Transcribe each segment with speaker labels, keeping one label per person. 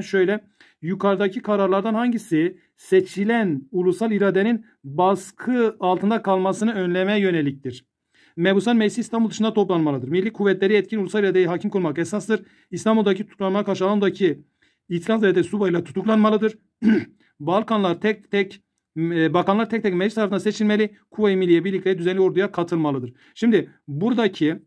Speaker 1: şöyle yukarıdaki kararlardan hangisi seçilen ulusal iradenin baskı altında kalmasını önlemeye yöneliktir? Mebusan meclis İstanbul dışında toplanmalıdır. Milli kuvvetleri etkin ulusal iradeyi hakim kılmak esastır. İstanbul'daki tutuklanma karşı alandaki itiraz ede subayla tutuklanmalıdır. Balkanlar tek tek e, bakanlar tek tek meclis tarafından seçilmeli. kuvve Milliye birlikte düzenli orduya katılmalıdır. Şimdi buradaki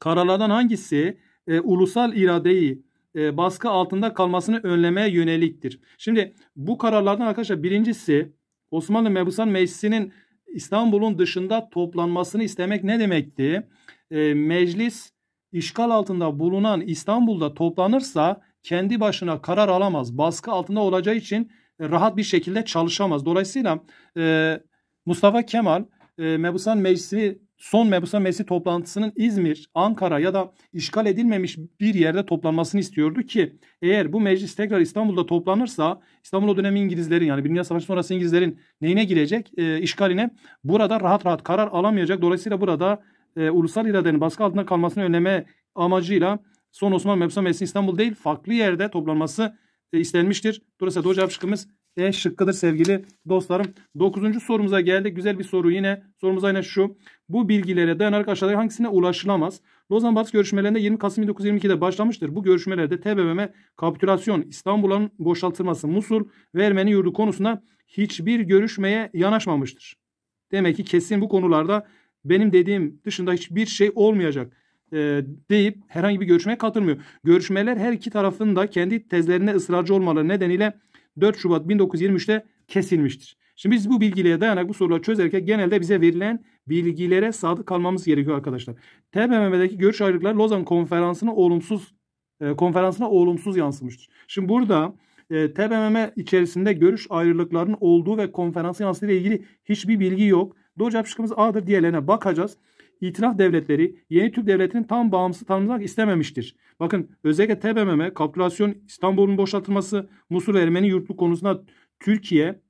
Speaker 1: kararlardan hangisi e, ulusal iradeyi e, baskı altında kalmasını önlemeye yöneliktir. Şimdi bu kararlardan arkadaşlar birincisi Osmanlı Mebusan Meclisi'nin İstanbul'un dışında toplanmasını istemek ne demekti? E, meclis işgal altında bulunan İstanbul'da toplanırsa kendi başına karar alamaz. Baskı altında olacağı için e, rahat bir şekilde çalışamaz. Dolayısıyla e, Mustafa Kemal Mebusan Meclisi son mebusa meclisi toplantısının İzmir, Ankara ya da işgal edilmemiş bir yerde toplanmasını istiyordu ki eğer bu meclis tekrar İstanbul'da toplanırsa İstanbul o dönem İngilizlerin yani Birinci Savaşı sonrası İngilizlerin neyine girecek e, işgaline burada rahat rahat karar alamayacak. Dolayısıyla burada e, ulusal iradenin baskı altında kalmasını önleme amacıyla son Osmanlı Mebusa Meclisi İstanbul değil farklı yerde toplanması e, istenmiştir. Dolayısıyla doğru cevap şıkkımız e şıkkıdır sevgili dostlarım. Dokuzuncu sorumuza geldik. Güzel bir soru yine. Sorumuz aynen şu. Bu bilgilere dayanarak aşağıdaki hangisine ulaşılamaz? Lozan Batı görüşmelerinde 20 Kasım 1922'de başlamıştır. Bu görüşmelerde TBMM kapitülasyon, İstanbul'un boşaltılması, Musul ve Ermeni yurdu konusunda hiçbir görüşmeye yanaşmamıştır. Demek ki kesin bu konularda benim dediğim dışında hiçbir şey olmayacak e, deyip herhangi bir görüşmeye katılmıyor. Görüşmeler her iki tarafın da kendi tezlerine ısrarcı olmaları nedeniyle 4 Şubat 1923'te kesilmiştir. Şimdi biz bu bilgilere dayanarak bu soruları çözerken genelde bize verilen bilgilere sadık kalmamız gerekiyor arkadaşlar. TBMM'deki görüş ayrılıkları Lozan konferansına olumsuz e, konferansına olumsuz yansımıştır. Şimdi burada e, TBMM içerisinde görüş ayrılıklarının olduğu ve konferansı yansıdığı ile ilgili hiçbir bilgi yok. Doğru cevap şıkkımız A'dır. Diğerlerine bakacağız itilaf devletleri yeni Türk devletinin tam bağımsız tanımlamak istememiştir. Bakın özellikle TBMM, kapitülasyon, İstanbul'un boşaltılması, Musul Ermeni yurtluk konusunda Türkiye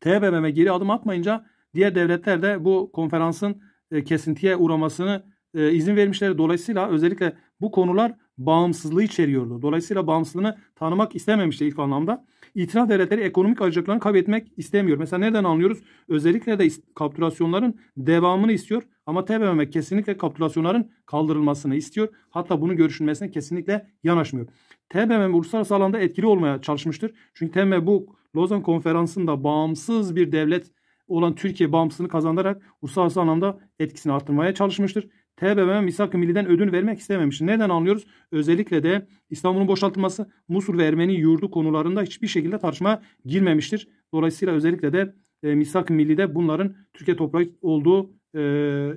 Speaker 1: TBMM geri adım atmayınca diğer devletler de bu konferansın e, kesintiye uğramasını e, izin vermişler. Dolayısıyla özellikle bu konular bağımsızlığı içeriyordu. Dolayısıyla bağımsızlığını tanımak istememişti ilk anlamda. İtiraf devletleri ekonomik ayrıcalıklarını kaybetmek istemiyor. Mesela nereden anlıyoruz? Özellikle de kapitülasyonların devamını istiyor ama TBMM kesinlikle kapitülasyonların kaldırılmasını istiyor. Hatta bunun görüşülmesine kesinlikle yanaşmıyor. TBMM uluslararası alanda etkili olmaya çalışmıştır. Çünkü TBMM bu Lozan Konferansı'nda bağımsız bir devlet olan Türkiye bağımsızlığını kazanarak uluslararası anlamda etkisini arttırmaya çalışmıştır. TBMM misak Milli'den ödün vermek istememiş. Neden anlıyoruz? Özellikle de İstanbul'un boşaltılması Musul ve Ermeni yurdu konularında hiçbir şekilde tartışma girmemiştir. Dolayısıyla özellikle de e, misak Milli'de bunların Türkiye toprak olduğu e,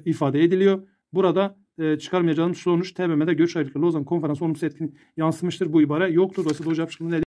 Speaker 1: ifade ediliyor. Burada e, çıkarmayacağımız sonuç TBMM'de görüş ayrılıkları Lozan konferansı olumsuz etkin yansımıştır. Bu ibare yoktur. Dolayısıyla hocam şıkkında